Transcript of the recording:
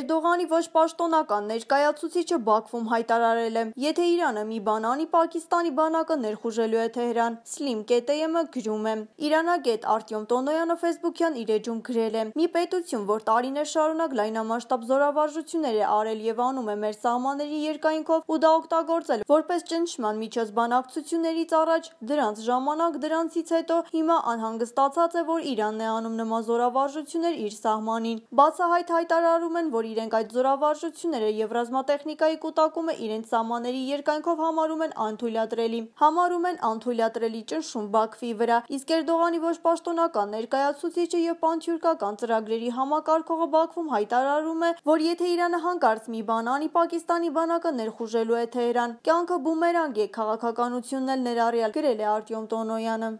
Էրդողանի ոչ պաշտոնական ներկայացուցիչը Բաքվում հայտարարել է. «Եթե Իրանը մի բան անի, Պակիստանի բանակը ներխուժելու է Թեհրան»։ Slim KTM-ը գրում է. Իրանագետ Արտյոմ Տոնոյանը Facebook-յան իր էջում գրել է. «Մի պետություն, որ տարիներ շարունակ լայնամասշտաբ զորավարժություններ է արել եւ անում է մեր սահմանների երկայնքով ու դա օգտագործել որպես ճնշման միջոց բանակցություններից առաջ, դրանց ժամանակ, դրանցից հետո, հիմա անհանգստացած է, որ Իրանն է անում նման զորավարժություններ իր սահմանին»։ Բացահայտ հայտարարում են, որ իրենք այդ զորավարժությունները եւ ռազմատեխնիկայի կուտակումը իրենց սահմանների երկայնքով համարում են անթույլատրելի։ Համարում են անթույլատրելի ճնշում Բաքվի վրա, իսկ Էրդողանի ոչ պաշտոնական ներկայացուցիչը եւ պանթյուրքական ծրագրերի համակարգողը Բաքվում հայտարարում է, որ եթե Իրանը հանկարծ մի բան անի, Պակիստանի բանակը ներխուժելու է Թեհրան։ Կյանքը բումերանգ է, քաղաքականությունն էլ ներառյալ գրել է Արտյոմ Տոնոյանը։